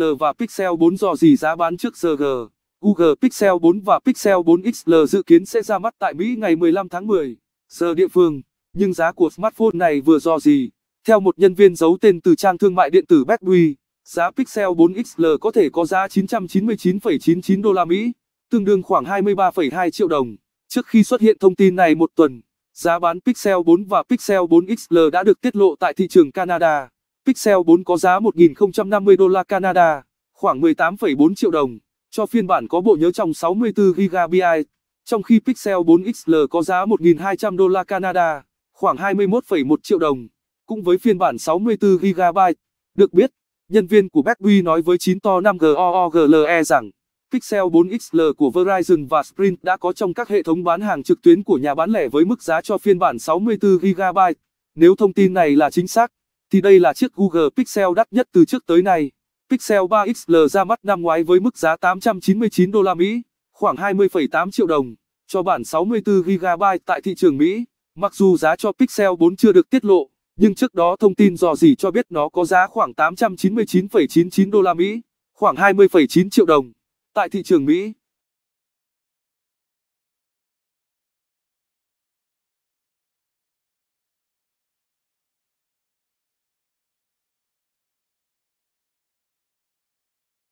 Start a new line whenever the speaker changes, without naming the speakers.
L và Pixel 4 do gì giá bán trước giờ g Google Pixel 4 và Pixel 4 XL dự kiến sẽ ra mắt tại Mỹ ngày 15 tháng 10 giờ địa phương, nhưng giá của smartphone này vừa do gì? Theo một nhân viên giấu tên từ trang thương mại điện tử Bedwee, giá Pixel 4 XL có thể có giá 999,99 đô la Mỹ, tương đương khoảng 23,2 triệu đồng. Trước khi xuất hiện thông tin này một tuần, giá bán Pixel 4 và Pixel 4 XL đã được tiết lộ tại thị trường Canada. Pixel 4 có giá 1.050 đô la Canada, khoảng 18,4 triệu đồng, cho phiên bản có bộ nhớ trong 64GB, trong khi Pixel 4 XL có giá 1.200 đô la Canada, khoảng 21,1 triệu đồng, cũng với phiên bản 64GB. Được biết, nhân viên của Best Buy nói với 9to 5 GOOGLE rằng, Pixel 4 XL của Verizon và Sprint đã có trong các hệ thống bán hàng trực tuyến của nhà bán lẻ với mức giá cho phiên bản 64GB. Nếu thông tin này là chính xác, thì đây là chiếc Google Pixel đắt nhất từ trước tới nay. Pixel 3 XL ra mắt năm ngoái với mức giá 899 đô la Mỹ, khoảng 20,8 triệu đồng, cho bản 64 GB tại thị trường Mỹ. Mặc dù giá cho Pixel 4 chưa được tiết lộ, nhưng trước đó thông tin dò dỉ cho biết nó có giá khoảng 899,99 đô la Mỹ, khoảng 20,9 triệu đồng tại thị trường Mỹ.